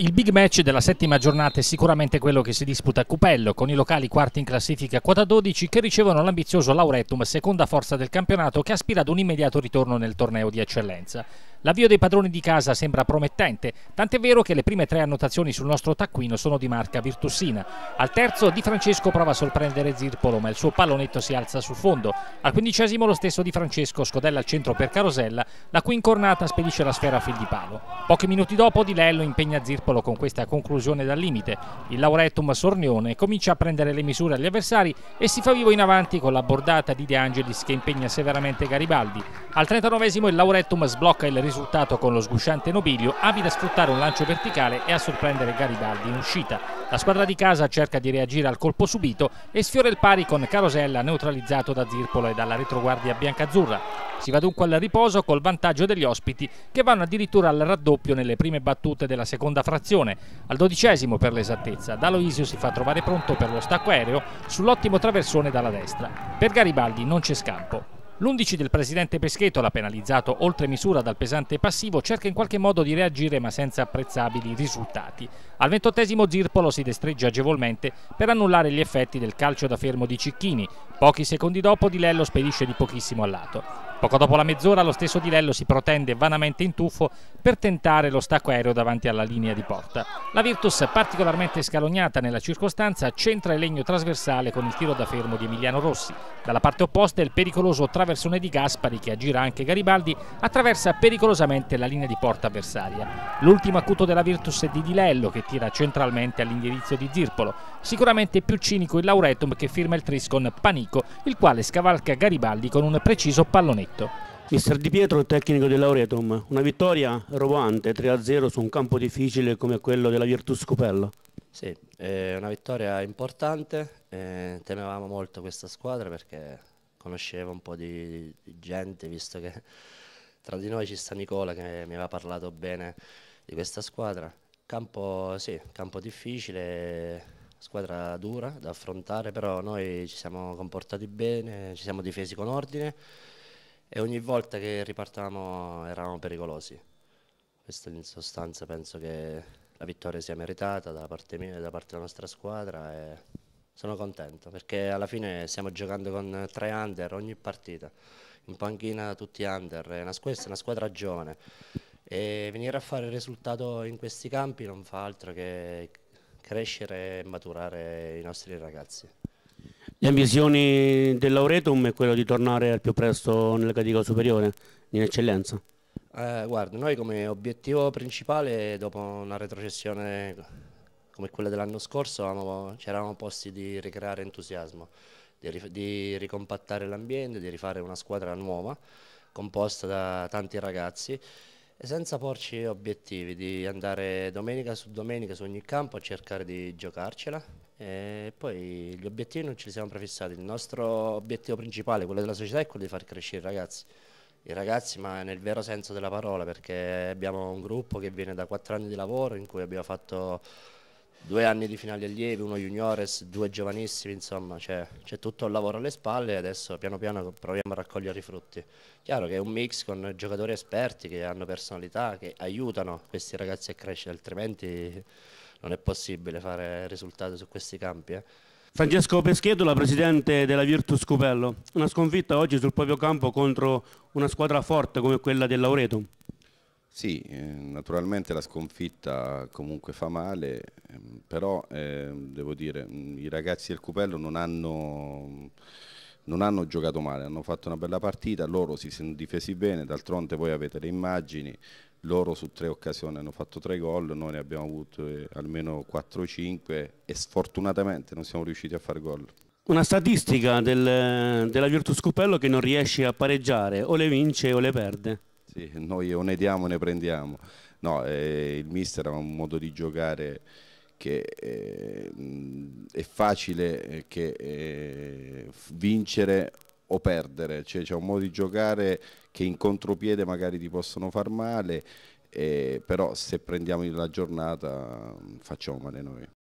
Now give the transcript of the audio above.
il big match della settima giornata è sicuramente quello che si disputa a Cupello, con i locali quarti in classifica a quota 12 che ricevono l'ambizioso Lauretum, seconda forza del campionato, che aspira ad un immediato ritorno nel torneo di eccellenza. L'avvio dei padroni di casa sembra promettente, tant'è vero che le prime tre annotazioni sul nostro taccuino sono di marca Virtussina. Al terzo Di Francesco prova a sorprendere Zirpolo, ma il suo pallonetto si alza sul fondo. Al quindicesimo lo stesso Di Francesco scodella al centro per Carosella, la cui incornata spedisce la sfera a fil di palo. Pochi minuti dopo Di Lello impegna Zirpolo con questa conclusione dal limite. Il Lauretum Sornione comincia a prendere le misure agli avversari e si fa vivo in avanti con la bordata di De Angelis che impegna severamente Garibaldi. Al 39 il Lauretum sblocca il risultato risultato con lo sgusciante Nobilio, abile a sfruttare un lancio verticale e a sorprendere Garibaldi in uscita. La squadra di casa cerca di reagire al colpo subito e sfiora il pari con Carosella neutralizzato da Zirpolo e dalla retroguardia biancazzurra. Si va dunque al riposo col vantaggio degli ospiti che vanno addirittura al raddoppio nelle prime battute della seconda frazione. Al dodicesimo per l'esattezza, D'Aloisio si fa trovare pronto per lo stacco aereo sull'ottimo traversone dalla destra. Per Garibaldi non c'è scampo. L'11 del presidente Peschetola, penalizzato oltre misura dal pesante passivo, cerca in qualche modo di reagire ma senza apprezzabili risultati. Al ventottesimo Zirpolo si destreggia agevolmente per annullare gli effetti del calcio da fermo di Cicchini. Pochi secondi dopo Di Lello spedisce di pochissimo al lato. Poco dopo la mezz'ora lo stesso Di Lello si protende vanamente in tuffo per tentare lo stacco aereo davanti alla linea di porta. La Virtus, particolarmente scalognata nella circostanza, centra il legno trasversale con il tiro da fermo di Emiliano Rossi. Dalla parte opposta il pericoloso traversone di Gaspari che aggira anche Garibaldi attraversa pericolosamente la linea di porta avversaria. L'ultimo acuto della Virtus è di Di Lello che tira centralmente all'indirizzo di Zirpolo. Sicuramente più cinico il Lauretum che firma il tris con Panico, il quale scavalca Garibaldi con un preciso pallonetto scudetto. Mister Di Pietro, tecnico dell'Auretum, una vittoria roboante 3-0 su un campo difficile come quello della Virtus Copello. Sì, è eh, una vittoria importante, eh, temevamo molto questa squadra perché conoscevo un po' di, di gente, visto che tra di noi ci sta Nicola che mi aveva parlato bene di questa squadra. Campo, sì, campo difficile, squadra dura da affrontare, però noi ci siamo comportati bene, ci siamo difesi con ordine e ogni volta che ripartavamo eravamo pericolosi. Questo in sostanza penso che la vittoria sia meritata da parte mia e da parte della nostra squadra e sono contento perché alla fine stiamo giocando con tre under ogni partita, in panchina tutti under, questa è una squadra giovane e venire a fare il risultato in questi campi non fa altro che crescere e maturare i nostri ragazzi. Le ambizioni del Lauretum è quello di tornare al più presto nella categoria superiore, in eccellenza? Eh, guarda, noi come obiettivo principale, dopo una retrocessione come quella dell'anno scorso, ci eravamo posti di ricreare entusiasmo, di, di ricompattare l'ambiente, di rifare una squadra nuova, composta da tanti ragazzi, e senza porci obiettivi di andare domenica su domenica su ogni campo a cercare di giocarcela e poi gli obiettivi non ce li siamo prefissati, il nostro obiettivo principale, quello della società, è quello di far crescere i ragazzi. I ragazzi, ma nel vero senso della parola, perché abbiamo un gruppo che viene da quattro anni di lavoro in cui abbiamo fatto due anni di finali allievi, uno juniores, due giovanissimi, insomma c'è tutto il lavoro alle spalle e adesso piano piano proviamo a raccogliere i frutti. Chiaro che è un mix con giocatori esperti che hanno personalità, che aiutano questi ragazzi a crescere, altrimenti non è possibile fare risultati su questi campi. Eh. Francesco la presidente della Virtus Cupello, una sconfitta oggi sul proprio campo contro una squadra forte come quella del dell'Auretum. Sì, eh, naturalmente la sconfitta comunque fa male, ehm, però eh, devo dire, i ragazzi del Cupello non hanno, non hanno, giocato male, hanno fatto una bella partita, loro si sono difesi bene, d'altronde voi avete le immagini, loro su tre occasioni hanno fatto tre gol, noi ne abbiamo avuto eh, almeno 4-5 e sfortunatamente non siamo riusciti a fare gol. Una statistica del, della Virtus Cupello che non riesce a pareggiare, o le vince o le perde. Sì, noi o ne diamo o ne prendiamo. No, eh, il mister ha un modo di giocare che eh, è facile eh, che, eh, vincere o perdere, cioè c'è un modo di giocare che in contropiede magari ti possono far male, eh, però se prendiamo la giornata mm, facciamo male noi.